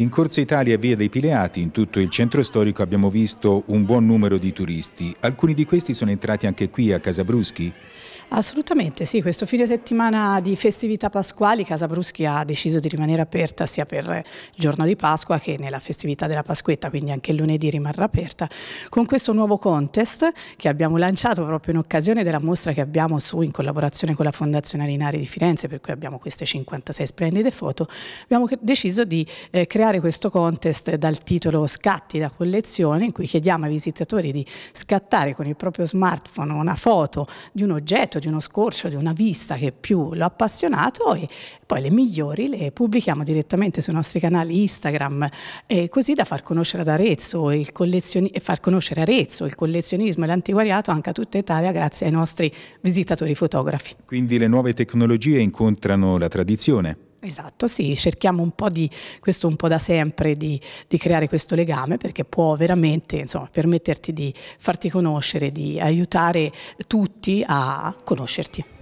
In Corso Italia Via dei Pileati, in tutto il centro storico, abbiamo visto un buon numero di turisti. Alcuni di questi sono entrati anche qui a Casabruschi? Assolutamente sì, questo fine settimana di festività pasquali Casabruschi ha deciso di rimanere aperta sia per il giorno di Pasqua che nella festività della Pasquetta, quindi anche il lunedì rimarrà aperta, con questo nuovo contest che abbiamo lanciato proprio in occasione della mostra che abbiamo su in collaborazione con la Fondazione Arinari di Firenze, per cui abbiamo queste 56 splendide foto, abbiamo deciso di eh, creare giocare questo contest dal titolo Scatti da collezione in cui chiediamo ai visitatori di scattare con il proprio smartphone una foto di un oggetto, di uno scorcio, di una vista che più l'ha appassionato e poi le migliori le pubblichiamo direttamente sui nostri canali Instagram così da far conoscere ad Arezzo e far conoscere Arezzo, il collezionismo e l'antiquariato anche a tutta Italia grazie ai nostri visitatori fotografi. Quindi le nuove tecnologie incontrano la tradizione? Esatto, sì, cerchiamo un po' di, questo un po' da sempre, di, di creare questo legame perché può veramente insomma, permetterti di farti conoscere, di aiutare tutti a conoscerti.